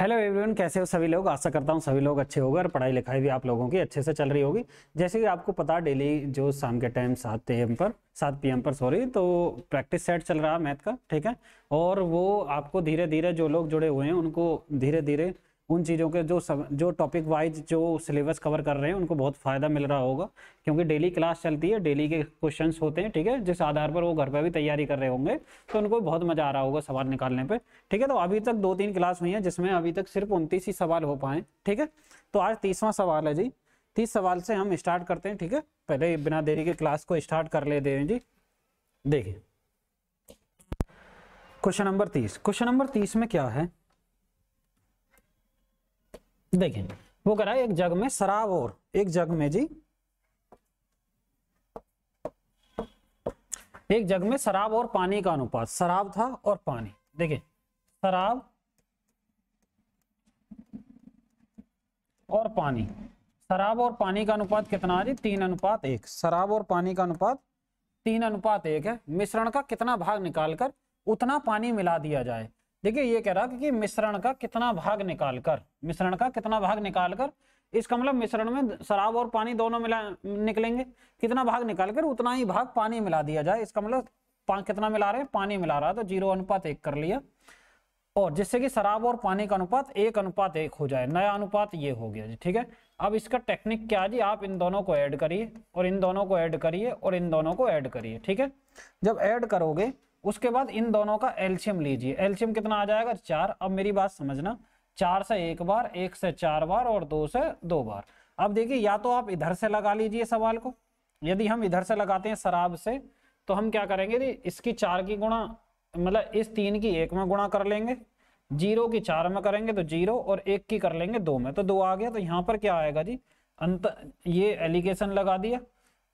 hello everyone कैसे हो सभी लोग आशा करता हूँ सभी लोग अच्छे होगा और पढ़ाई लिखाई भी आप लोगों की अच्छे से चल रही होगी जैसे कि आपको पता डेली जो शाम के टाइम सात एम पर सात पी पर सॉरी तो प्रैक्टिस सेट चल रहा है मैथ का ठीक है और वो आपको धीरे धीरे जो लोग जुड़े हुए हैं उनको धीरे धीरे उन चीज़ों के जो सब जो टॉपिक वाइज जो सिलेबस कवर कर रहे हैं उनको बहुत फ़ायदा मिल रहा होगा क्योंकि डेली क्लास चलती है डेली के क्वेश्चंस होते हैं ठीक है जिस आधार पर वो घर पर भी तैयारी कर रहे होंगे तो उनको बहुत मज़ा आ रहा होगा सवाल निकालने पर ठीक है तो अभी तक दो तीन क्लास हुई हैं जिसमें अभी तक सिर्फ उनतीस ही सवाल हो पाए ठीक है तो आज तीसवा सवाल है जी तीस सवाल से हम स्टार्ट करते हैं ठीक है पहले बिना देरी के क्लास को स्टार्ट कर ले दे जी देखिए क्वेश्चन नंबर तीस क्वेश्चन नंबर तीस में क्या है देखें वो कह रहा है एक जग में शराब और एक जग में जी एक जग में शराब और पानी का अनुपात शराब था और पानी देखें शराब और पानी शराब और पानी का अनुपात कितना है जी तीन अनुपात एक शराब और पानी का अनुपात तीन अनुपात एक है मिश्रण का कितना भाग निकालकर उतना पानी मिला दिया जाए देखिए ये कह रहा कि मिश्रण का कितना भाग निकालकर मिश्रण का कितना भाग निकालकर इसका मतलब मिश्रण में शराब और पानी दोनों मिला निकलेंगे कितना भाग निकालकर उतना ही भाग पानी मिला दिया जाए इसका मतलब कितना मिला रहे हैं पानी मिला रहा है तो जीरो अनुपात एक कर लिया और जिससे कि शराब और पानी का अनुपात एक अनुपात एक हो जाए नया अनुपात ये हो गया जी ठीक है अब इसका टेक्निक क्या जी आप इन दोनों को ऐड करिए और इन दोनों को ऐड करिए और इन दोनों को ऐड करिए ठीक है जब ऐड करोगे उसके बाद इन दोनों का एल्शियम लीजिए एल्शियम कितना आ जाएगा चार अब मेरी बात समझना चार से एक बार एक से चार बार और दो से दो बार अब देखिए या तो आप इधर से लगा लीजिए सवाल को यदि हम इधर से लगाते हैं शराब से तो हम क्या करेंगे इसकी चार की गुणा मतलब इस तीन की एक में गुणा कर लेंगे जीरो की चार में करेंगे तो जीरो और एक की कर लेंगे दो में तो दो आ गया तो यहाँ पर क्या आएगा जी अंत ये एलिगेशन लगा दिया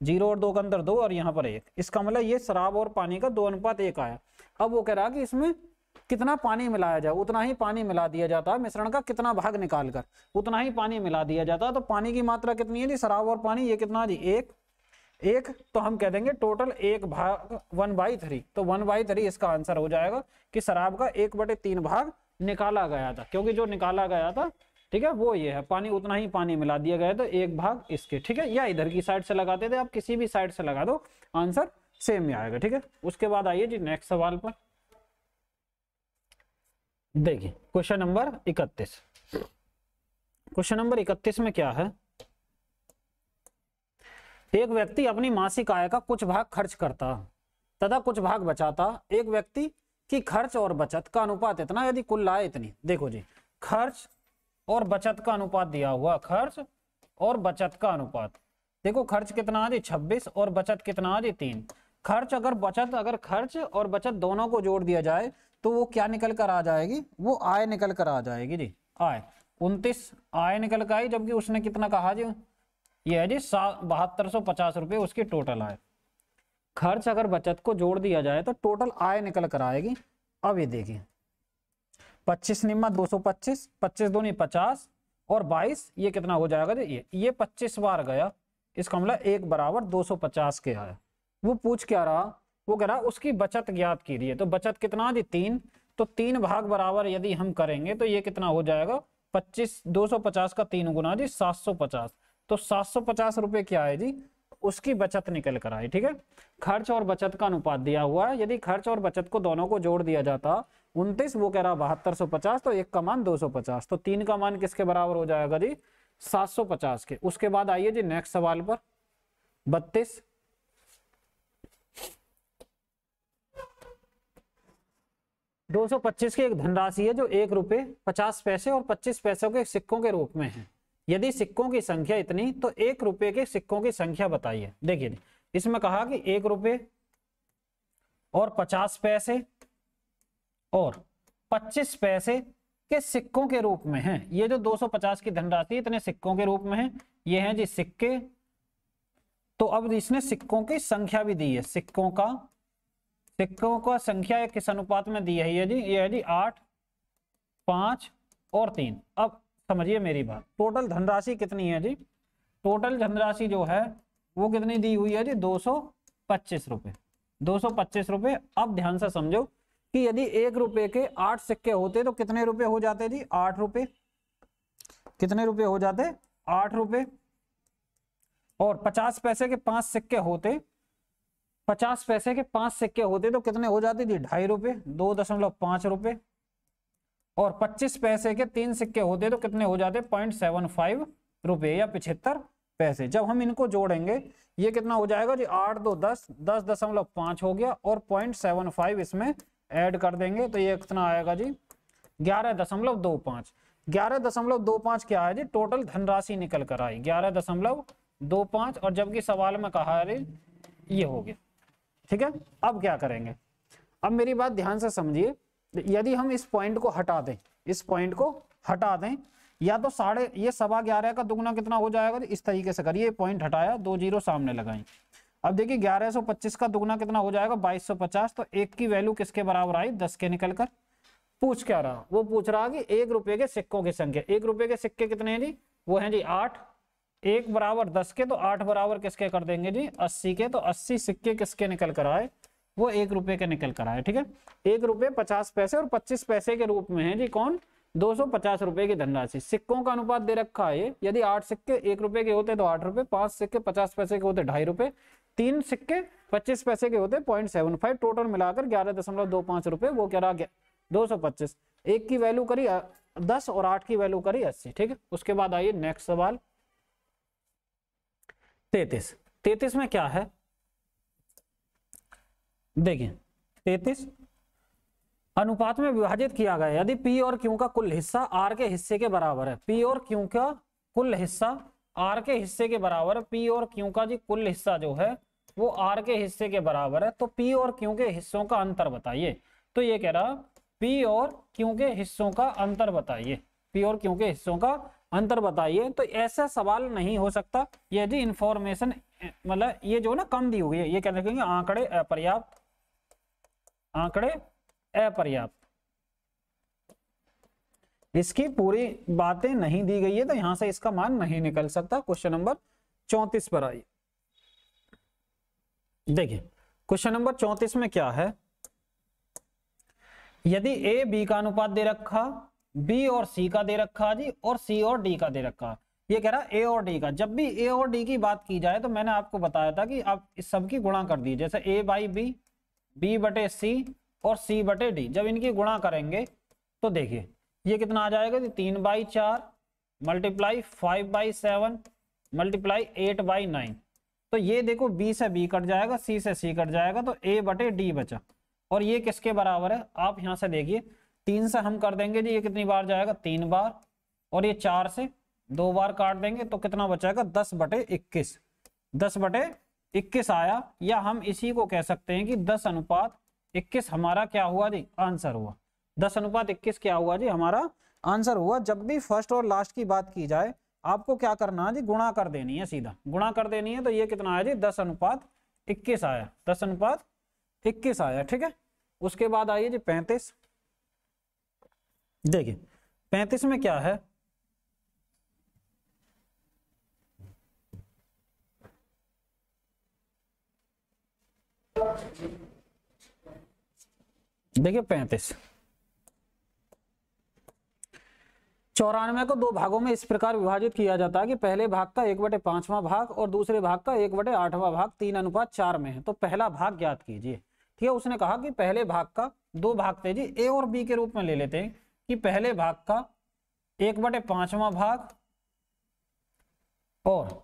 जीरो और दो का अंतर दो और यहाँ पर एक इसका मतलब ये शराब और पानी का दो अनुपात एक आया अब वो कह रहा कि इसमें कितना पानी मिलाया जाए उतना ही पानी मिला दिया जाता है मिश्रण का कितना भाग निकाल कर उतना ही पानी मिला दिया जाता है तो पानी की मात्रा कितनी है जी शराब और पानी ये कितना जी एक एक तो हम कह देंगे टोटल एक भाग वन बाई थ्री तो वन बाई थ्री इसका आंसर हो जाएगा कि शराब का एक बटे तीन भाग निकाला गया था क्योंकि जो निकाला गया था ठीक है वो ये है पानी उतना ही पानी मिला दिया गया तो एक भाग इसके ठीक है या इधर की साइड से लगाते थे आप किसी भी साइड से लगा दो आंसर सेम ही आएगा ठीक है उसके बाद आइए जी नेक्स्ट सवाल पर देखिए क्वेश्चन नंबर इकतीस क्वेश्चन नंबर इकतीस में क्या है एक व्यक्ति अपनी मासिक आय का कुछ भाग खर्च करता तथा कुछ भाग बचाता एक व्यक्ति की खर्च और बचत का अनुपात इतना यदि कुल आय इतनी देखो जी खर्च और बचत का अनुपात दिया हुआ खर्च और बचत का अनुपात देखो खर्च कितना आ जाए छब्बीस और बचत कितना आ जाए तीन खर्च अगर बचत अगर खर्च और बचत दोनों को जोड़ दिया जाए तो वो क्या निकल कर आ जाएगी वो आय निकल कर आ जाएगी जी आय उनतीस आय निकल कर आई जबकि उसने कितना कहा जी ये है जी सात बहत्तर सौ पचास रुपये उसकी टोटल आय खर्च अगर बचत को जोड़ दिया जाए तो टोटल आय निकल कर आएगी अब ये देखिए पच्चीस निम्मा दो सौ पच्चीस पच्चीस नहीं पचास और बाईस ये कितना हो जाएगा ये ये पच्चीस बार गया इसका मतलब एक बराबर दो सौ पचास के आया वो पूछ क्या रहा वो कह रहा उसकी बचत ज्ञात की रही है तो बचत कितना जी तीन तो तीन भाग बराबर यदि हम करेंगे तो ये कितना हो जाएगा पच्चीस दो सौ पचास का तीन गुना जी सात सौ पचास तो सात सौ पचास रुपये क्या है जी उसकी बचत निकल कर आई ठीक है खर्च और बचत का अनुपात दिया हुआ है यदि खर्च और बचत को दोनों को जोड़ दिया जाता उनतीस वो कह रहा बहत्तर सौ पचास तो एक का मान दो सौ पचास तो तीन का मान किसके बराबर हो जाएगा जी सात सौ पचास के उसके बाद आइए जी नेक्स्ट सवाल पर बत्तीस दो सौ पच्चीस की एक धनराशि है जो एक रुपये पचास पैसे और पच्चीस पैसों के सिक्कों के रूप में है यदि सिक्कों की संख्या इतनी तो एक रुपये के सिक्कों की संख्या बताइए देखिए इसमें कहा कि एक रुपये और पचास पैसे और 25 पैसे के सिक्कों के रूप में है ये जो 250 की धनराशि इतने सिक्कों के रूप में है ये है जी सिक्के तो अब इसने सिक्कों की संख्या भी दी है सिक्कों का सिक्कों का संख्या किस अनुपात में दी है ये जी ये है जी आठ पांच और तीन अब समझिए मेरी बात टोटल धनराशि कितनी है जी टोटल धनराशि जो है वो कितनी दी हुई है जी दो सौ पच्चीस रुपये दो सौ पच्चीस रुपये अब ध्यान से समझो कि यदि एक रुपए के आठ सिक्के होते तो कितने रुपए हो जाते जी आठ रुपए कितने रुपए हो जाते आठ रुपए और पचास पैसे के पांच सिक्के होते पचास पैसे के पांच सिक्के होते तो कितने हो जाते जी ढाई रुपए दो दशमलव पांच रुपए और पच्चीस पैसे के तीन सिक्के होते तो कितने हो जाते पॉइंट सेवन फाइव रुपए या पिछहत्तर पैसे जब हम इनको जोड़ेंगे ये कितना हो जाएगा जी आठ दो दस दस दशमलव पांच हो गया और पॉइंट सेवन फाइव इसमें ऐड कर देंगे तो ये कितना आएगा जी ग्यारह दशमलव दो पाँच ग्यारह दशमलव दो पाँच क्या है जी टोटल धनराशि निकल कर आई ग्यारह दशमलव दो पाँच और जबकि सवाल में कहा अरे ये हो गया ठीक है अब क्या करेंगे अब मेरी बात ध्यान से समझिए यदि हम इस पॉइंट को हटा दें इस पॉइंट को हटा दें या तो साढ़े ये सवा ग्यारह का दुगना कितना हो जाएगा इस तरीके से करिए पॉइंट हटाया दो जीरो सामने लगाएं अब देखिए 1125 का दुगना कितना हो जाएगा 2250 तो एक की वैल्यू किसके बराबर आई दस के निकलकर पूछ क्या रहा वो पूछ रहा कि एक रुपए के सिक्कों की संख्या एक रुपए के सिक्के कितने हैं जी वो हैं जी आठ एक बराबर दस के तो आठ बराबर किसके कर देंगे जी अस्सी के तो अस्सी सिक्के किसके निकल कर आए वो एक रुपए के निकल कर आए ठीक है एक रुपए पचास पैसे और पच्चीस पैसे के रूप में है जी कौन दो सौ पचास रुपए की धनराशि सिक्कों का अनुपात दे रखा है यदि आठ सिक्के एक रुपए के होते तो आठ रुपए पांच सिक्के पचास पैसे के होते ढाई रुपए तीन सिक्के पच्चीस पैसे के होते पॉइंट सेवन फाइव टोटल मिलाकर ग्यारह दशमलव दो पांच रुपए वो क्या रहा दो सौ पच्चीस एक की वैल्यू करी दस और आठ की वैल्यू करी अस्सी ठीक है उसके बाद आइए नेक्स्ट सवाल तैतीस तैतीस में क्या है देखिए तैतीस अनुपात में विभाजित किया गया यदि पी और क्यू का कुल हिस्सा आर के हिस्से के बराबर है पी और क्यू का कुल हिस्सा आर के हिस्से के बराबर पी और क्यू का जी कुल हिस्सा जो है वो आर के हिस्से के बराबर है तो पी और क्यू के हिस्सों का अंतर बताइए तो ये कह रहा पी और क्यू के हिस्सों का अंतर बताइए पी और क्यू के हिस्सों का अंतर बताइए तो ऐसा सवाल नहीं हो सकता यदि इंफॉर्मेशन मतलब ये जो ना कम दी हुई है ये कहना कहेंगे आंकड़े अपर्याप्त आंकड़े अपर्याप्त इसकी पूरी बातें नहीं दी गई है तो यहां से इसका मान नहीं निकल सकता क्वेश्चन नंबर चौंतीस पर आइए देखिए क्वेश्चन नंबर चौंतीस में क्या है यदि ए बी का अनुपात दे रखा बी और सी का दे रखा जी और सी और डी का दे रखा ये कह रहा है ए और डी का जब भी ए और डी की बात की जाए तो मैंने आपको बताया था कि आप इस सबकी गुणा कर दीजिए जैसे ए बाई बी बी बटे सी और सी बटे डी जब इनकी गुणा करेंगे तो देखिए ये कितना आ जाएगा जी तीन बाई चार multiply five by seven multiply eight by nine तो ये देखो बी से बी कट जाएगा सी से सी कट जाएगा तो ए बटे डी बचा और ये किसके बराबर है आप यहाँ से देखिए तीन से हम कर देंगे जी ये कितनी बार जाएगा तीन बार और ये चार से दो बार काट देंगे तो कितना बचाएगा दस बटे इक्कीस दस बटे इक्कीस आया या हम इसी को कह सकते हैं कि दस अनुपात इक्कीस हमारा क्या हुआ जी आंसर हुआ दस अनुपात इक्कीस क्या हुआ जी हमारा आंसर हुआ जब भी फर्स्ट और लास्ट की बात की जाए आपको क्या करना है जी गुणा कर देनी है सीधा गुणा कर देनी है तो ये कितना आया जी दस अनुपात इक्कीस आया दस अनुपात इक्कीस आया ठीक है उसके बाद आइए जी पैंतीस देखिए पैंतीस में क्या है देखिए पैंतीस चौरानवे को दो भागों में इस प्रकार विभाजित किया जाता है कि पहले भाग का एक बटे पांचवा भाग और दूसरे भाग का एक बटे आठवां भाग तीन अनुपात चार में है तो पहला भाग ज्ञात कीजिए ठीक है उसने कहा कि पहले भाग का दो भाग थे जी ए और बी के रूप में ले लेते हैं कि पहले भाग का एक बटे पांचवा भाग और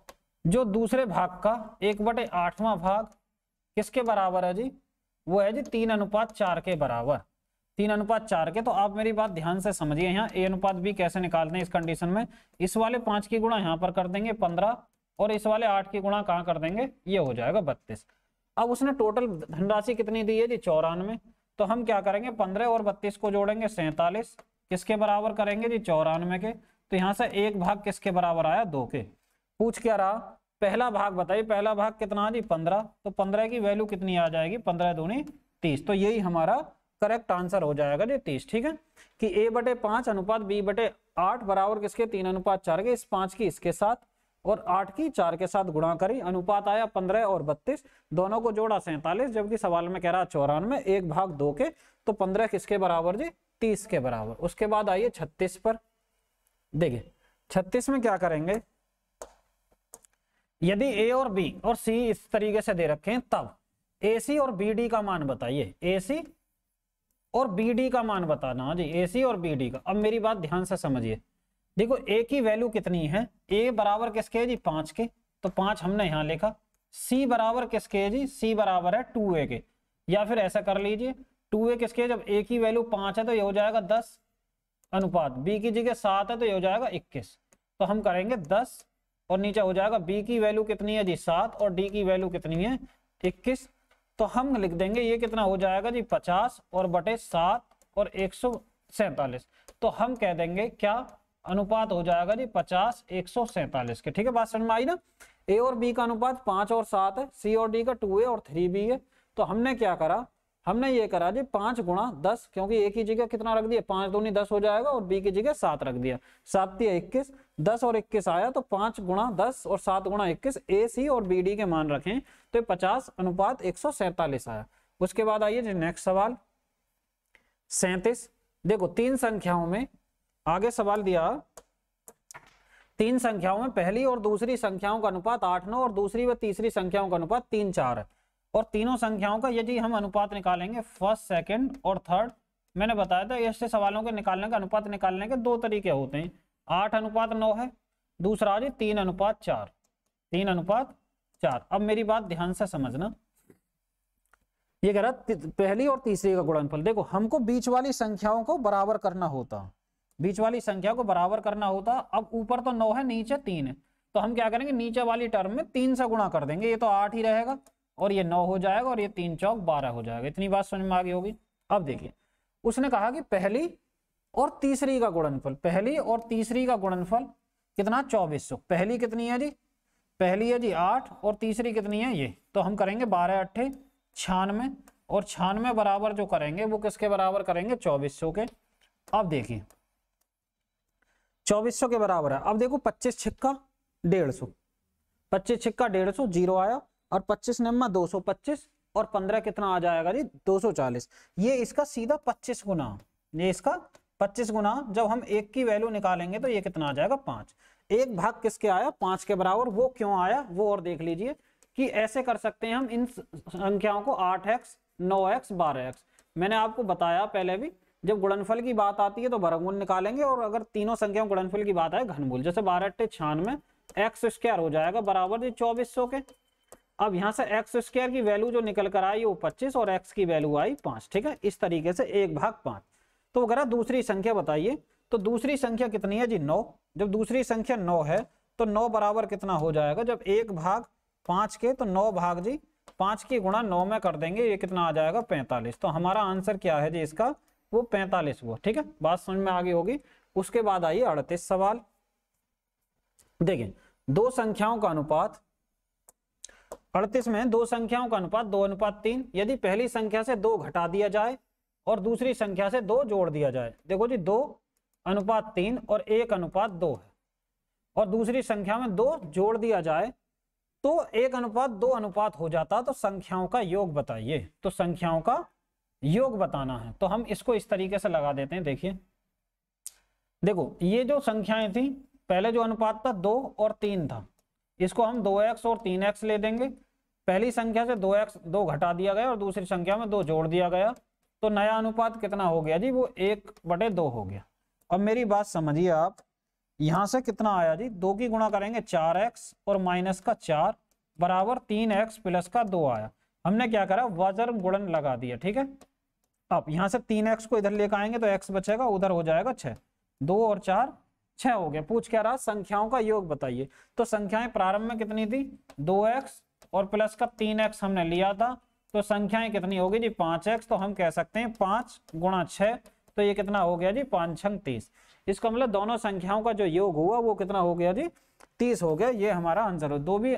जो दूसरे भाग का एक बटे आठवां भाग किसके बराबर है जी वो है जी तीन अनुपात चार के बराबर तीन अनुपात चार के तो आप मेरी बात ध्यान से समझिए यहाँ ए अनुपात बी कैसे निकालते हैं इस कंडीशन में इस वाले पांच की गुणा यहाँ पर कर देंगे पंद्रह और इस वाले आठ की गुणा कहाँ कर देंगे ये हो जाएगा बत्तीस अब उसने टोटल धनराशि कितनी दी है जी चौरानवे तो हम क्या करेंगे पंद्रह और बत्तीस को जोड़ेंगे सैतालीस किसके बराबर करेंगे जी चौरानवे के तो यहाँ से एक भाग किसके बराबर आया दो के पूछ क्या रहा पहला भाग बताइए पहला भाग कितना जी पंद्रह तो पंद्रह की वैल्यू कितनी आ जाएगी पंद्रह दूनी तीस तो यही हमारा करेक्ट आंसर हो जाएगा ये तीस ठीक है कि ए बटे पांच अनुपात बी बटे आठ बराबर किसके तीन अनुपात चार के इस पांच की इसके साथ और आठ की चार के साथ गुणा करी अनुपात आया पंद्रह और बत्तीस दोनों को जोड़ा सैंतालीस जबकि सवाल में कह रहा चौरानवे एक भाग दो के तो पंद्रह किसके बराबर जी तीस के बराबर उसके बाद आइए छत्तीस पर देखिए छत्तीस में क्या करेंगे यदि ए और बी और सी इस तरीके से दे रखे हैं तब ए सी और बी डी का मान बताइए ए सी और बी का मान बताना हाँ जी ए और बी का अब मेरी बात ध्यान से समझिए देखो ए की वैल्यू कितनी है ए बराबर किसके है जी पांच के तो पांच हमने यहां लिखा सी बराबर किसके है जी सी बराबर है टू ए के या फिर ऐसा कर लीजिए टू ए किसके जब ए की वैल्यू पांच है तो ये हो जाएगा दस अनुपात बी की जगह सात है तो ये हो जाएगा इक्कीस तो हम करेंगे दस और नीचे हो जाएगा बी की वैल्यू कितनी है जी सात और डी की वैल्यू कितनी है इक्कीस तो हम लिख देंगे ये कितना हो जाएगा जी पचास और बटे सात और एक सौ सैतालीस तो हम कह देंगे क्या अनुपात हो जाएगा जी पचास एक सौ सैतालीस के ठीक है बात समझ में आई ना ए और बी का अनुपात पांच और सात है सी और डी का टू ए और थ्री बी है तो हमने क्या करा हमने ये करा जी पांच गुणा दस क्योंकि ए की जगह कितना रख दिया पांच दूनी दस हो जाएगा और बी की जगह सात रख दिया सात दिया इक्कीस दस और इक्कीस आया तो पांच गुणा दस और सात गुणा इक्कीस ए सी और बी डी के मान रखें तो पचास अनुपात एक सौ सैतालीस आया उसके बाद आइए जी नेक्स्ट सवाल सैतीस देखो तीन संख्याओं में आगे सवाल दिया तीन संख्याओं में पहली और दूसरी संख्याओं का अनुपात आठ नौ और दूसरी व तीसरी संख्याओं का अनुपात तीन चार है और तीनों संख्याओं का यदि हम अनुपात निकालेंगे फर्स्ट सेकंड और थर्ड मैंने बताया था ऐसे सवालों के निकालने का अनुपात निकालने के दो तरीके होते हैं आठ अनुपात नौ है दूसरा जी तीन अनुपात चार तीन अनुपात चार अब मेरी बात ध्यान से समझना ये कह रहा पहली और तीसरी का गुणनफल देखो हमको बीच वाली संख्याओं को बराबर करना होता बीच वाली संख्या को बराबर करना होता अब ऊपर तो नौ है नीचे तीन है तो हम क्या करेंगे नीचे वाली टर्म में तीन से गुणा कर देंगे ये तो आठ ही रहेगा और ये नौ हो जाएगा और ये तीन चौक बारह हो जाएगा इतनी बात समझ में आ गई होगी अब देखिए उसने कहा कि पहली और तीसरी का गुणनफल पहली और तीसरी का गुणनफल कितना चौबीस सौ पहली कितनी है जी पहली है जी आठ और तीसरी कितनी है ये तो हम करेंगे बारह अट्ठे छियानवे और छियानवे बराबर जो करेंगे वो किसके बराबर करेंगे चौबीस सौ के अब देखिए चौबीस सौ के बराबर है अब देखो पच्चीस छिक्का डेढ़ सौ पच्चीस छिक्का डेढ़ सौ जीरो आया और 25 नंबर 225 और 15 कितना आ जाएगा जी 240 ये इसका सीधा 25 गुना ये इसका 25 गुना जब हम एक की वैल्यू निकालेंगे तो ये कितना आ जाएगा पांच एक भाग किसके आया पांच के बराबर वो क्यों आया वो और देख लीजिए कि ऐसे कर सकते हैं हम इन संख्याओं को आठ एक्स नौ एक्स बारह एक्स मैंने आपको बताया पहले भी जब गुणनफल की बात आती है तो वर्गमूल निकालेंगे और अगर तीनों संख्याओं गुणनफल की बात आए घनमूल जैसे बारह अट्ठे छियानवे एक्स स्क्वायर हो जाएगा बराबर जी चौबीस सौ के अब यहां से एक्स स्क्वायर की वैल्यू जो निकल कर आई वो पच्चीस और एक्स की वैल्यू आई पांच ठीक है इस तरीके से एक भाग पांच तो वगैरह दूसरी संख्या बताइए तो दूसरी संख्या कितनी है जी नौ जब दूसरी संख्या नौ है तो नौ बराबर कितना हो जाएगा जब एक भाग पांच के तो नौ भाग जी पांच की गुणा नौ में कर देंगे ये कितना आ जाएगा पैंतालीस तो हमारा आंसर क्या है जी इसका वो पैंतालीस हुआ ठीक है बात समझ में आगे होगी उसके बाद आइए अड़तीस सवाल देखिए दो संख्याओं का अनुपात अड़तीस में दो संख्याओं का अनुपात दो अनुपात तीन यदि पहली संख्या से दो घटा दिया जाए और दूसरी संख्या से दो जोड़ दिया जाए देखो जी दो अनुपात तीन और एक अनुपात दो है और दूसरी संख्या में दो जोड़ दिया जाए तो एक अनुपात दो अनुपात हो जाता तो संख्याओं का योग बताइए तो संख्याओं का योग बताना है तो हम इसको इस तरीके से लगा देते हैं देखिए देखो ये जो संख्याएं थी पहले जो अनुपात था दो और तीन था इसको हम दो एक्स और तीन एक्स ले देंगे पहली संख्या से दो एक्स दो घटा दिया गया और दूसरी संख्या में दो जोड़ दिया गया तो नया अनुपात कितना हो गया जी वो एक बटे दो हो गया अब मेरी बात समझिए आप यहां से कितना आया जी दो की गुणा करेंगे चार एक्स और माइनस का चार बराबर तीन एक्स प्लस का दो आया हमने क्या करा वजर गुणन लगा दिया ठीक है अब यहां से तीन एक्स को इधर लेकर आएंगे तो एक्स बचेगा उधर हो जाएगा छह दो और चार छह हो गया पूछ क्या रहा संख्याओं का योग बताइए तो संख्याएं प्रारंभ में कितनी थी दो एक्स और प्लस का तीन एक्स हमने लिया था तो संख्याएं कितनी होगी जी पांच एक्स तो हम कह सकते हैं पांच गुणा छह तो ये कितना हो गया जी पांच छंग तीस इसको मतलब दोनों संख्याओं का जो योग हुआ वो कितना हो गया जी तीस हो गया ये हमारा आंसर हो दो भी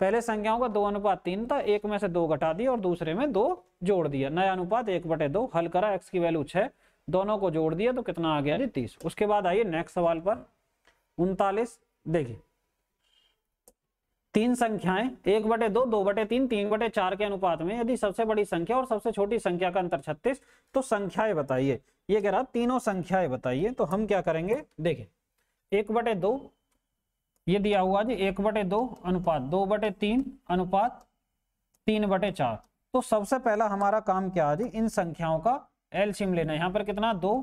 पहले संख्याओं का दो अनुपात तीन था एक में से दो घटा दिया और दूसरे में दो जोड़ दिया नया अनुपात एक बटे दो हल करा एक्स की वैल्यू छह दोनों को जोड़ दिया तो कितना आ गया जी तीस उसके बाद आइए नेक्स्ट सवाल पर उनतालीस देखिए तीन संख्याएं एक बटे दो दो बटे तीन तीन बटे चार के अनुपात में यदि सबसे बड़ी संख्या और सबसे छोटी संख्या का अंतर छत्तीस तो संख्याएं बताइए ये कह रहा तीनों संख्याएं बताइए तो हम क्या करेंगे देखिए एक बटे दो ये दिया हुआ जी एक बटे दो अनुपात दो बटे तीन अनुपात तीन बटे चार तो सबसे पहला हमारा काम क्या है जी इन संख्याओं का एल्शियम लेना है यहाँ पर कितना दो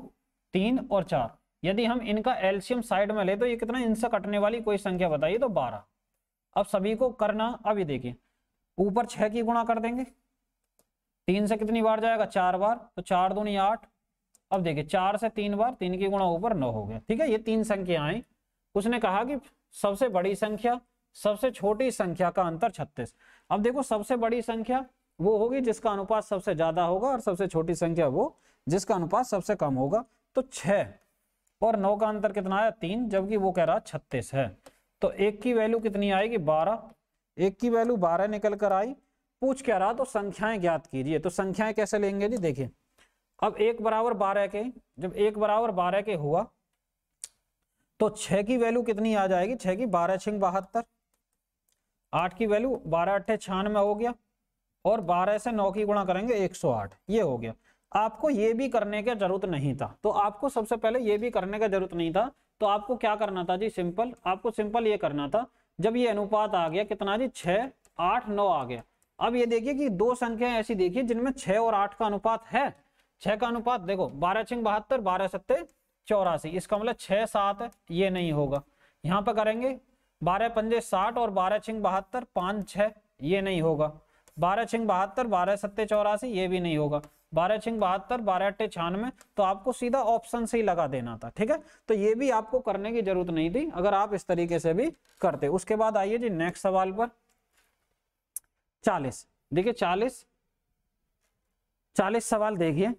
तीन और चार यदि हम इनका एल्शियम साइड में ले तो ये कितना इनसे कटने वाली कोई संख्या बताइए तो बारह अब सभी को करना अभी देखिए ऊपर छह की गुणा कर देंगे तीन से कितनी बार जाएगा चार बार तो चार दूनी आठ अब देखिए चार से तीन बार तीन की गुणा ऊपर नौ हो गया ठीक है ये तीन संख्या आई उसने कहा कि सबसे बड़ी संख्या सबसे छोटी संख्या का अंतर छत्तीस अब देखो सबसे बड़ी संख्या वो होगी जिसका अनुपात सबसे ज्यादा होगा और सबसे छोटी संख्या वो जिसका अनुपात सबसे कम होगा तो छह और नौ का अंतर कितना आया तीन जबकि वो कह रहा छत्तीस है तो एक की वैल्यू कितनी आएगी बारह एक की वैल्यू बारह निकल कर आई पूछ कह रहा तो संख्याएं ज्ञात कीजिए तो संख्याएं कैसे लेंगे जी देखिए अब एक बराबर बारह के जब एक बराबर बारह के हुआ तो छह की वैल्यू कितनी आ जाएगी छह की बारह छिंग बहत्तर आठ की वैल्यू बारह अट्ठे छियानवे हो गया और 12 से 9 की गुणा करेंगे 108 ये हो गया आपको ये भी करने की जरूरत नहीं था तो आपको सबसे पहले ये भी करने का जरूरत नहीं था तो आपको क्या करना था जी सिंपल आपको सिंपल ये करना था जब ये अनुपात आ गया कितना जी छः आठ नौ आ गया अब ये देखिए कि दो संख्याएं ऐसी देखिए जिनमें छः और आठ का अनुपात है छः का अनुपात देखो बारह छिंग बहत्तर बारह सत्तर चौरासी इसका मतलब छः सात ये नहीं होगा यहाँ पर करेंगे बारह पंजे साठ और बारह छिंग बहत्तर पाँच छः ये नहीं होगा बारह छिंग बहत्तर बारह सत्ते चौरासी ये भी नहीं होगा बारह छिंग बहत्तर बारह अट्ठे छियानवे तो आपको सीधा ऑप्शन से ही लगा देना था ठीक है तो ये भी आपको करने की जरूरत नहीं थी अगर आप इस तरीके से भी करते उसके बाद आइए जी नेक्स्ट सवाल पर चालीस देखिए चालीस चालीस सवाल देखिए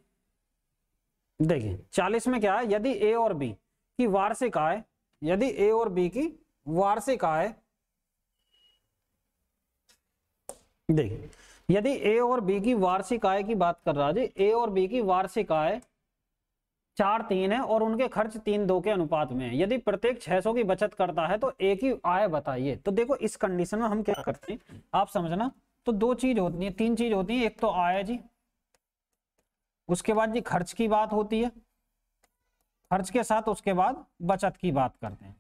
देखिए चालीस में क्या है यदि ए और बी की वार्षिक आय यदि ए और बी की वार्षिक आय देखिए यदि ए और बी की वार्षिक आय की बात कर रहा जी ए और बी की वार्षिक आय चार तीन है और उनके खर्च तीन दो के अनुपात में है यदि प्रत्येक 600 की बचत करता है तो ए की आय बताइए तो देखो इस कंडीशन में हम क्या करते हैं आप समझना तो दो चीज होती है तीन चीज होती है एक तो आय जी उसके बाद जी खर्च की बात होती है खर्च के साथ उसके बाद बचत की बात करते हैं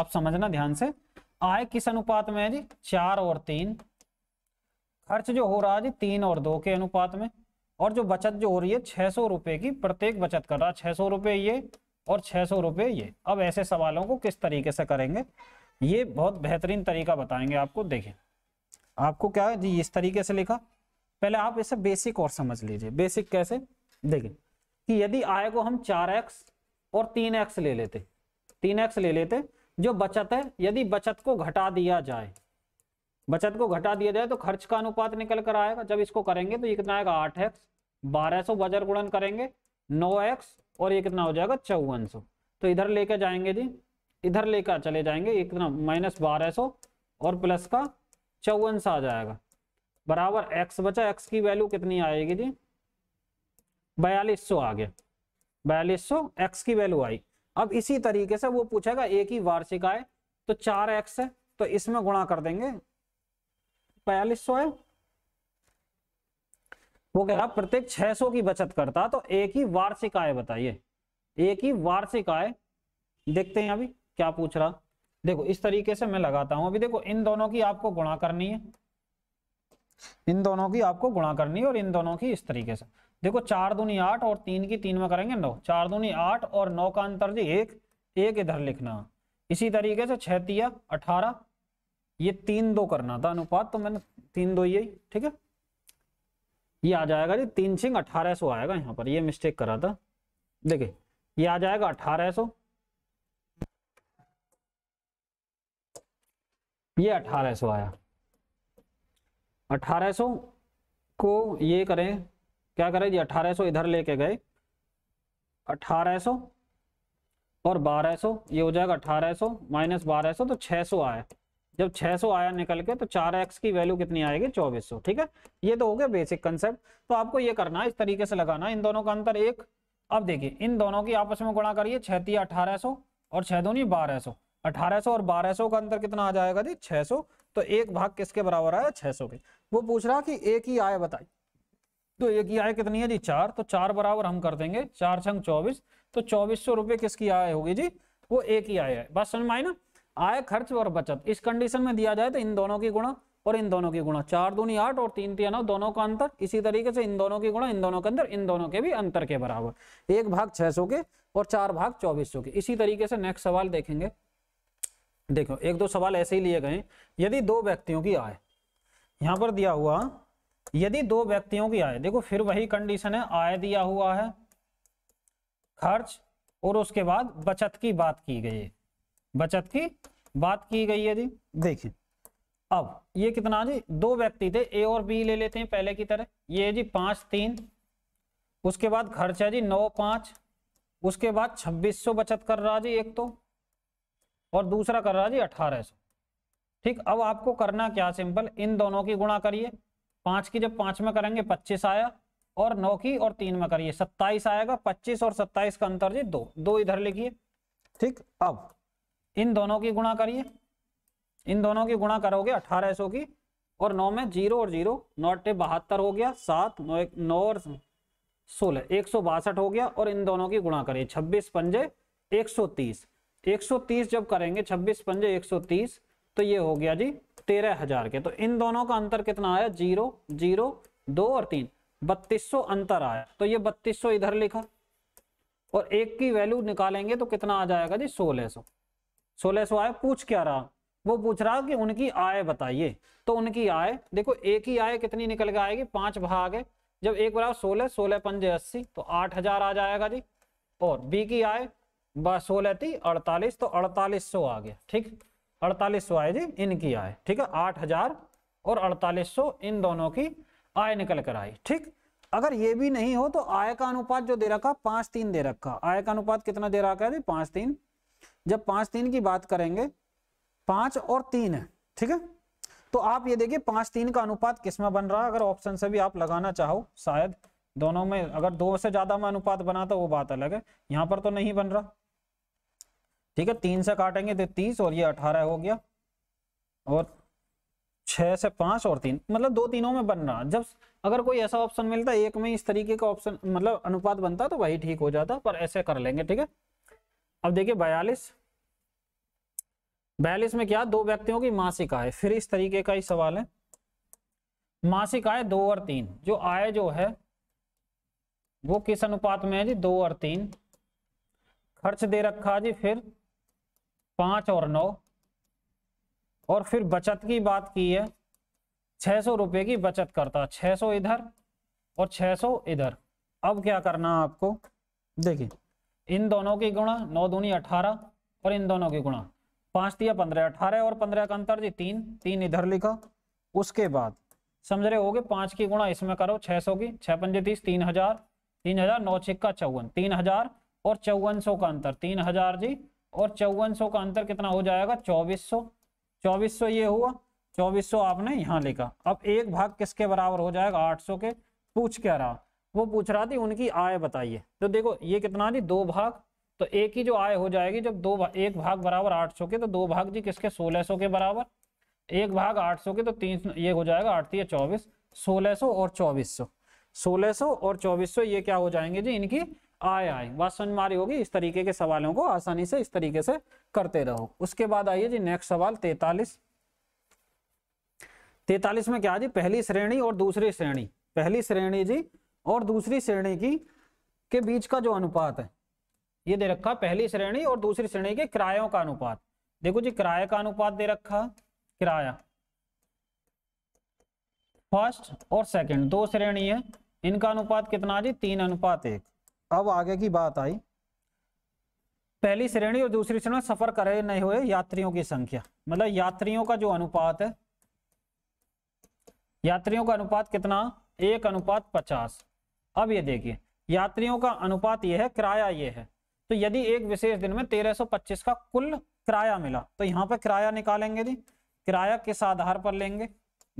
आप समझना ध्यान से आय किस अनुपात में है जी चार और तीन खर्च जो हो रहा है जी तीन और दो के अनुपात में और जो बचत जो हो रही है छह सौ रुपए की प्रत्येक बचत कर रहा है छह सौ रुपए ये और छह सौ रुपए ये अब ऐसे सवालों को किस तरीके से करेंगे ये बहुत बेहतरीन तरीका बताएंगे आपको देखें आपको क्या है जी इस तरीके से लिखा पहले आप इसे बेसिक और समझ लीजिए बेसिक कैसे देखिए कि यदि आय को हम चार एक्स और तीन एक्स ले लेते तीन एक्स ले लेते जो बचत है यदि बचत को घटा दिया जाए बचत को घटा दिया जाए तो खर्च का अनुपात निकल कर आएगा जब इसको करेंगे तो ये कितना आएगा आठ एक्स बारह सौ वजर गुणन करेंगे नौ एक्स और ये कितना हो जाएगा चौवन सौ तो इधर लेकर जाएंगे जी इधर लेकर चले जाएंगे ये कितना माइनस बारह सौ और प्लस का चौवन सौ आ जाएगा बराबर एक्स बचा एक्स की वैल्यू कितनी आएगी जी बयालीस सौ आ गया बयालीस सौ एक्स की वैल्यू आई अब इसी तरीके से वो पूछेगा एक ही वार्षिक आय तो चार एक्स है तो इसमें गुणा कर देंगे बयालीस है वो कह रहा प्रत्येक 600 की बचत करता तो एक ही वार्षिक आय बताइए एक ही वार्षिक आय देखते हैं अभी क्या पूछ रहा देखो इस तरीके से मैं लगाता हूं अभी देखो इन दोनों की आपको गुणा करनी है इन दोनों की आपको गुणा करनी है और इन दोनों की इस तरीके से देखो चार दूनी आठ और तीन की तीन में करेंगे नौ चार दूनी आठ और नौ का अंतर जी एक एक इधर लिखना इसी तरीके से छतिया अठारह ये तीन दो करना था अनुपात तो मैंने तीन दो ये ठीक है ये आ जाएगा जी तीन सिंह अठारह सो आएगा यहाँ पर ये मिस्टेक करा था देखिए ये आ जाएगा अठारह सो ये अठारह सो आया अठारह सो को ये करें क्या करें जी अठारह सो इधर लेके गए अठारह सो और बारह सो ये हो जाएगा अठारह सो माइनस बारह सो तो छह सो आया जब 600 आया निकल के तो 4x की वैल्यू कितनी आएगी 2400 ठीक है ये तो हो गया बेसिक कंसेप्ट तो आपको ये करना है इस तरीके से लगाना इन दोनों का अंतर एक अब देखिए इन दोनों की आपस में गुणा करिए छहती अठारह सौ और छह दोनों बारह सौ अठारह सौ और बारह सौ का अंतर कितना आ जाएगा जी छह सौ तो एक भाग किसके बराबर आया छह सौ के वो पूछ रहा कि एक ही आय बताई तो एक ही आय कितनी है जी चार तो चार बराबर हम कर देंगे चार छंग चौबीस तो चौबीस सौ रुपए किसकी आय होगी जी वो एक ही आय है बस समझ में आई ना आय खर्च और बचत इस कंडीशन में दिया जाए तो इन दोनों की गुणा और इन दोनों की गुणा चार दूनी आठ और तीन तीन नौ दोनों का अंतर इसी तरीके से इन दोनों की गुणा इन दोनों के अंदर इन दोनों के भी अंतर के बराबर एक भाग छह सौ के और चार भाग चौबीस सौ के इसी तरीके से नेक्स्ट सवाल देखेंगे देखो एक दो सवाल ऐसे ही लिए गए यदि दो व्यक्तियों की आय यहाँ पर दिया हुआ यदि दो व्यक्तियों की आय देखो फिर वही कंडीशन है आय दिया हुआ है खर्च और उसके बाद बचत की बात की गई है बचत की बात की गई है जी देखिए अब ये कितना जी दो व्यक्ति थे ए और बी ले लेते हैं पहले की तरह ये जी पांच तीन उसके बाद खर्च है जी नौ पांच उसके बाद छब्बीस सौ बचत कर रहा जी एक तो और दूसरा कर रहा जी अठारह सौ ठीक अब आपको करना क्या सिंपल इन दोनों की गुणा करिए पांच की जब पांच में करेंगे पच्चीस आया और नौ की और तीन में करिए सत्ताईस आएगा पच्चीस और सत्ताईस का अंतर जी दो दो इधर लिखिए ठीक अब इन दोनों की गुणा करिए इन दोनों की गुणा करोगे अठारह सौ की और नौ में जीरो और जीरो नौ अट्ठे बहत्तर हो गया सात नौ एक नौ और सोलह एक सौ बासठ हो गया और इन दोनों की गुणा करिए छब्बीस पंजे एक सौ तीस एक सौ तीस जब करेंगे छब्बीस पंजे एक सौ तीस तो ये हो गया जी तेरह हजार के तो इन दोनों का अंतर कितना आया जीरो जीरो दो और तीन बत्तीस सौ अंतर आया तो ये बत्तीस सौ इधर लिखा और एक की वैल्यू निकालेंगे तो कितना आ जाएगा जी सोलह सौ सोलह सो आय पूछ क्या रहा वो पूछ रहा कि उनकी आय बताइए तो उनकी आय देखो एक ही आय कितनी निकल के आएगी पांच भाग है जब एक बराबर सोलह सोलह पंजे अस्सी तो आठ हजार आ जाएगा जी और बी की आय सोलह थी अड़तालीस तो अड़तालीस सौ आ गया ठीक अड़तालीस सौ आए जी इनकी आय ठीक है आठ हजार और अड़तालीस सौ इन दोनों की आय निकल कर आई ठीक अगर ये भी नहीं हो तो आय का अनुपात जो दे रखा पांच तीन दे रखा आय का अनुपात कितना दे रखा है जी पांच तीन जब पांच तीन की बात करेंगे पांच और तीन है ठीक है तो आप ये देखिए पांच तीन का अनुपात किसमें बन रहा है अगर ऑप्शन से भी आप लगाना चाहो शायद दोनों में अगर दो से ज्यादा में अनुपात बना तो वो बात अलग है यहां पर तो नहीं बन रहा ठीक है तीन से काटेंगे तो तीस और ये अठारह हो गया और छह से पांच और तीन मतलब दो तीनों में बन रहा जब अगर कोई ऐसा ऑप्शन मिलता है एक में इस तरीके का ऑप्शन मतलब अनुपात बनता तो वही ठीक हो जाता पर ऐसे कर लेंगे ठीक है अब देखिए बयालीस बयालीस में क्या दो व्यक्तियों की मासिक आय फिर इस तरीके का ही सवाल है मासिक आय दो और तीन जो आय जो है वो किस अनुपात में है जी दो और तीन खर्च दे रखा जी फिर पांच और नौ और फिर बचत की बात की है छह सौ रुपये की बचत करता छह सौ इधर और छह सौ इधर अब क्या करना आपको देखिए इन दोनों के गुणा नौ दूनी अठारह और इन दोनों के गुणा पांच दिया पंद्रह अठारह और पंद्रह का अंतर जी तीन तीन इधर लिखा उसके बाद समझ रहे हो गए पांच की गुणा इसमें करो छह सौ की छह पंजे तीस तीन हजार तीन हजार नौ छिक्का चौवन तीन हजार और चौवन सौ का अंतर तीन हजार जी और चौवन सौ का अंतर कितना हो जाएगा चौबीस सौ चौबीस सौ ये हुआ चौबीस सौ आपने यहाँ लिखा अब एक भाग किसके बराबर हो जाएगा आठ सौ के पूछ क्या रहा वो पूछ रहा थी उनकी आय बताइए तो देखो ये कितना थी दो भाग तो एक ही जो आय हो जाएगी जब दो भाग, एक भाग बराबर 800 के तो दो भाग जी किसके 1600 के बराबर एक भाग 800 के तो तीन ये हो जाएगा आठ या चौबीस 1600 और 2400 1600 और 2400 ये क्या हो जाएंगे जी इनकी आय आय बात समझ मारी होगी इस तरीके के सवालों को आसानी से इस तरीके से करते रहो उसके बाद आइए जी नेक्स्ट सवाल तैतालीस तैतालीस में क्या जी पहली श्रेणी और दूसरी श्रेणी पहली श्रेणी जी और दूसरी श्रेणी की के बीच का जो अनुपात है ये दे रखा पहली श्रेणी और दूसरी श्रेणी के किरायों का अनुपात देखो जी किराए का अनुपात दे रखा किराया फर्स्ट और सेकंड दो श्रेणी है इनका अनुपात कितना जी तीन अनुपात एक अब आगे की बात आई पहली श्रेणी और दूसरी श्रेणी सफर करे नहीं हुए यात्रियों की संख्या मतलब यात्रियों का जो अनुपात है यात्रियों का अनुपात कितना एक अनुपात पचास अब ये देखिए यात्रियों का अनुपात ये है किराया ये है तो यदि एक विशेष दिन में 1325 का कुल किराया मिला तो यहाँ पर किराया निकालेंगे जी किराया किस आधार पर लेंगे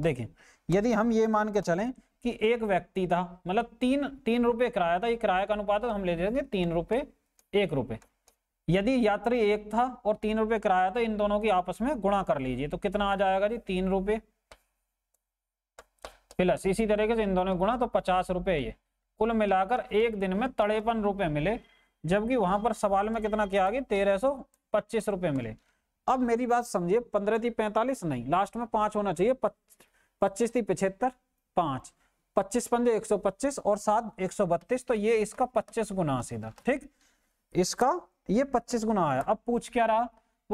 देखिए यदि हम ये मान के चलें कि एक व्यक्ति था मतलब तीन तीन रुपये किराया था ये किराया का अनुपात हम ले देंगे तीन रुपये एक रुपये यदि यात्री एक था और तीन रुपये किराया था इन दोनों की आपस में गुणा कर लीजिए तो कितना आ जाएगा जी तीन रुपये प्लस इसी तरीके से इन दोनों गुणा तो पचास रुपये ये कुल मिलाकर एक दिन में तड़ेपन रुपए मिले जबकि वहां पर सवाल में कितना क्या आ गया तेरह सौ पच्चीस रुपए मिले अब मेरी बात समझिए पंद्रह थी पैंतालीस नहीं लास्ट में पांच होना चाहिए पच्चीस थी पिछहत्तर पांच पच्चीस पंजे एक सौ पच्चीस और सात एक सौ बत्तीस तो ये इसका पच्चीस गुना सीधा ठीक इसका ये पच्चीस गुना आया अब पूछ क्या रहा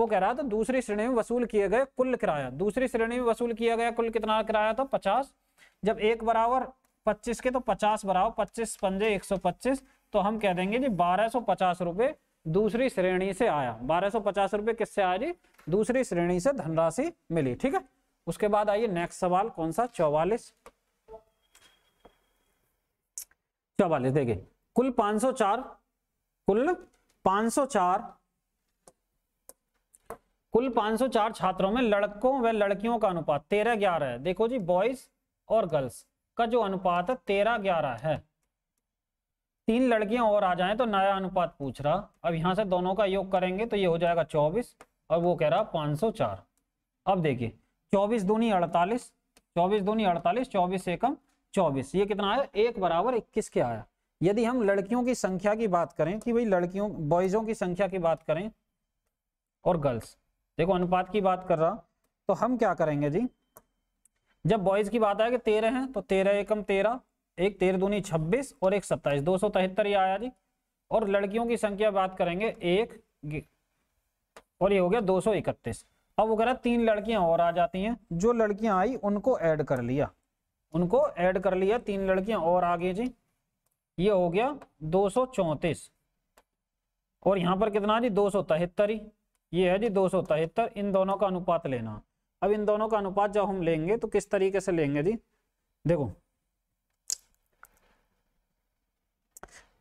वो कह रहा था दूसरी श्रेणी में वसूल किए गए कुल किराया दूसरी श्रेणी में वसूल किया गया कुल कितना किराया था पचास जब एक बराबर 25 के तो 50 बढ़ाओ 25 पंजे 125 तो हम कह देंगे जी बारह सौ दूसरी श्रेणी से आया बारह सौ पचास रुपये किससे आया जी दूसरी श्रेणी से धनराशि मिली ठीक है उसके बाद आइए नेक्स्ट सवाल कौन सा चौवालिस चौवालिस देखिए कुल 504 कुल 504 कुल 504 छात्रों में लड़कों व लड़कियों का अनुपात तेरह ग्यारह है देखो जी बॉयज और गर्ल्स का जो अनुपात है तेरह ग्यारह है तीन लड़कियां और आ जाएं तो नया अनुपात पूछ रहा अब यहां से दोनों का योग करेंगे तो ये हो जाएगा चौबीस और वो कह रहा पांच सौ चार अब देखिए चौबीस दूनी अड़तालीस चौबीस दूनी अड़तालीस चौबीस से कम चौबीस ये कितना आया एक बराबर इक्कीस के आया यदि हम लड़कियों की संख्या की बात करें कि भाई लड़कियों बॉयजों की संख्या की बात करें और गर्ल्स देखो अनुपात की बात कर रहा तो हम क्या करेंगे जी जब बॉयज की बात आएगी तेरह हैं तो तेरह एकम तेरह एक तेरह दूनी छब्बीस और एक सत्ताईस दो सौ तिहत्तर ये आया जी और लड़कियों की संख्या बात करेंगे एक और ये हो गया दो सौ इकतीस अब वो कह रहा तीन लड़कियां और आ जाती हैं जो लड़कियां आई उनको ऐड कर लिया उनको ऐड कर लिया तीन लड़कियां और आ गई जी ये हो गया दो सौ चौंतीस और यहाँ पर कितना जी दो सौ तिहत्तर ही ये है जी दो सौ तिहत्तर इन दोनों का अनुपात लेना अब इन दोनों का अनुपात जब हम लेंगे तो किस तरीके से लेंगे जी देखो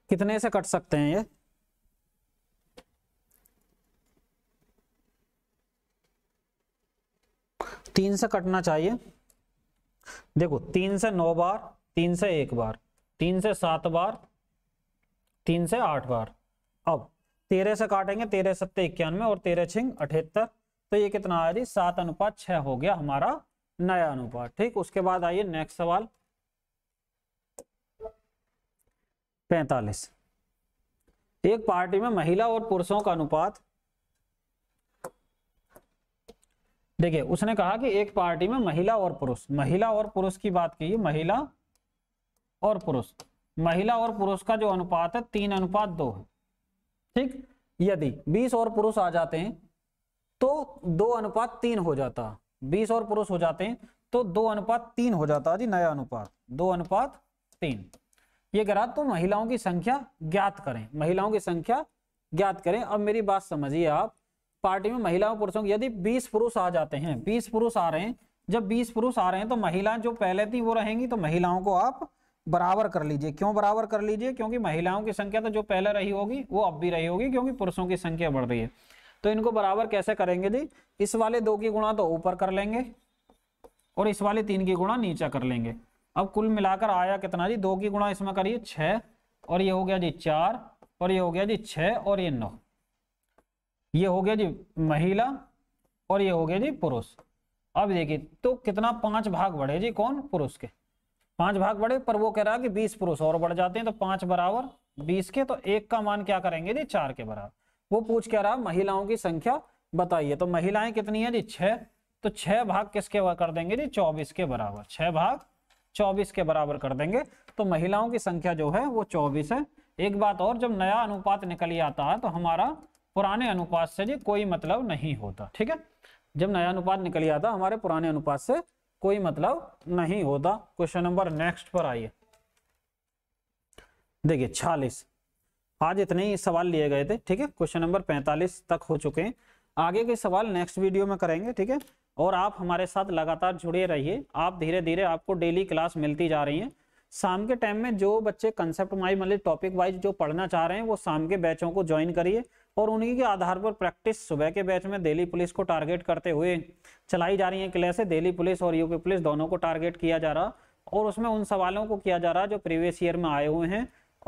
कितने से कट सकते हैं ये तीन से कटना चाहिए देखो तीन से नौ बार तीन से एक बार तीन से सात बार तीन से आठ बार अब तेरह से काटेंगे तेरह सत्ते इक्यानवे और तेरह छिंग अठहत्तर तो ये कितना आ जी सात अनुपात छह हो गया हमारा नया अनुपात ठीक उसके बाद आइए नेक्स्ट सवाल पैतालीस एक पार्टी में महिला और पुरुषों का अनुपात देखिए उसने कहा कि एक पार्टी में महिला और पुरुष महिला और पुरुष की बात की महिला और पुरुष महिला और पुरुष का जो अनुपात है तीन अनुपात दो है ठीक यदि बीस और पुरुष आ जाते हैं तो दो अनुपात तीन हो जाता बीस और पुरुष हो जाते हैं तो दो अनुपात तीन हो जाता जी नया अनुपात दो अनुपात तीन ये रहा तो महिलाओं की संख्या ज्ञात करें महिलाओं की संख्या ज्ञात करें अब मेरी बात समझिए आप पार्टी में महिलाओं पुरुषों की यदि बीस पुरुष आ जाते हैं बीस पुरुष आ रहे हैं जब बीस पुरुष आ रहे हैं तो महिलाएं जो पहले थी वो रहेंगी तो महिलाओं को आप बराबर कर लीजिए क्यों बराबर कर लीजिए क्योंकि महिलाओं की संख्या तो जो पहले रही होगी वो अब भी रही होगी क्योंकि पुरुषों की संख्या बढ़ रही है तो इनको बराबर कैसे करेंगे जी इस वाले दो की गुणा तो ऊपर कर लेंगे और इस वाले तीन की गुणा नीचे कर लेंगे अब कुल मिलाकर आया कितना जी दो की गुणा इसमें करिए छ और ये हो गया जी चार और ये हो गया जी छ और ये नौ ये हो गया जी महिला और ये हो गया जी पुरुष अब देखिए तो कितना पांच भाग बढ़े जी कौन पुरुष के पांच भाग बढ़े पर वो कह रहा है कि बीस पुरुष और बढ़ जाते हैं तो पांच बराबर बीस के तो एक का मान क्या करेंगे जी चार के बराबर वो पूछ क्या रहा महिलाओं की संख्या बताइए तो महिलाएं कितनी है जी छह तो छह भाग किसके कर देंगे जी चौबीस के बराबर छह भाग चौबीस के बराबर कर देंगे तो महिलाओं की संख्या जो है वो चौबीस है एक बात और जब नया अनुपात निकल आता है तो हमारा पुराने अनुपात से जी कोई मतलब नहीं होता ठीक है जब नया अनुपात निकल आता हमारे पुराने अनुपात से कोई मतलब नहीं होता क्वेश्चन नंबर नेक्स्ट पर आइए देखिए छालीस आज इतने ही सवाल लिए गए थे ठीक है क्वेश्चन नंबर 45 तक हो चुके हैं आगे के सवाल नेक्स्ट वीडियो में करेंगे ठीक है और आप हमारे साथ लगातार जुड़े रहिए आप धीरे धीरे आपको डेली क्लास मिलती जा रही है शाम के टाइम में जो बच्चे कंसेप्ट माई मतलब टॉपिक वाइज जो पढ़ना चाह रहे हैं वो शाम के बैचों को ज्वाइन करिए और उन्हीं के आधार पर प्रैक्टिस सुबह के बैच में दिल्ली पुलिस को टारगेट करते हुए चलाई जा रही है क्लासे दिल्ली पुलिस और यूपी पुलिस दोनों को टारगेट किया जा रहा और उसमें उन सवालों को किया जा रहा जो प्रीवियस ईयर में आए हुए हैं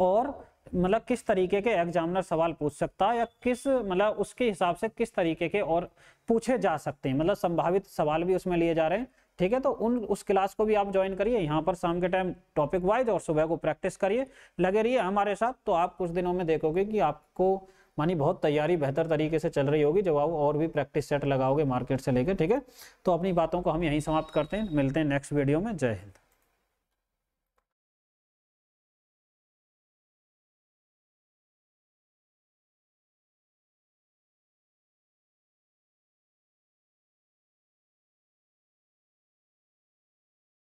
और मतलब किस तरीके के एग्जामिनर सवाल पूछ सकता है या किस मतलब उसके हिसाब से किस तरीके के और पूछे जा सकते हैं मतलब संभावित सवाल भी उसमें लिए जा रहे हैं ठीक है तो उन उस क्लास को भी आप ज्वाइन करिए यहाँ पर शाम के टाइम टॉपिक वाइज और सुबह को प्रैक्टिस करिए लगे रहिए हमारे साथ तो आप कुछ दिनों में देखोगे कि आपको मानी बहुत तैयारी बेहतर तरीके से चल रही होगी जब आप और भी प्रैक्टिस सेट लगाओगे मार्केट से लेकर ठीक है तो अपनी बातों को हम यहीं समाप्त करते हैं मिलते हैं नेक्स्ट वीडियो में जय हिंद